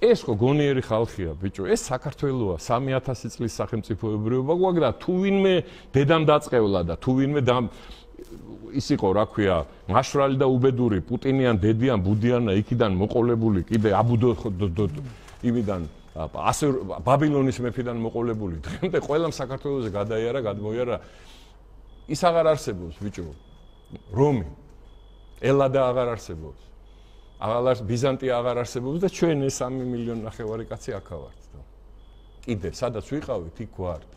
ეს ხო გონიერი ხალხია ბიჭო ეს საქართველოა 3000 წლის სახელმწიფოებრიობა გვაქვს და თუ ვინმე დედამ დაწყევლა და თუ ვინმე და ის იყო რა ქვია მაშრალი და უბედური პუტინიან დედიან ბუდიან იქიდან მოყოლებული კიდე აბუდო იმიდან ასე ბაბილონის მეფიდან მოყოლებული დღემდე ყველა საქართველოსზე გადაიარა გადმოიარა ის აღარ არსებობს ბიჭო რომი ელადა აღარ არსებობს აღარ ბიზანტი აღარ არსებობს და ჩვენ ეს 3 მილიონი ნახევარი კაცი აქა ვართ და კიდე სადაც ვიყავით იქ ვართ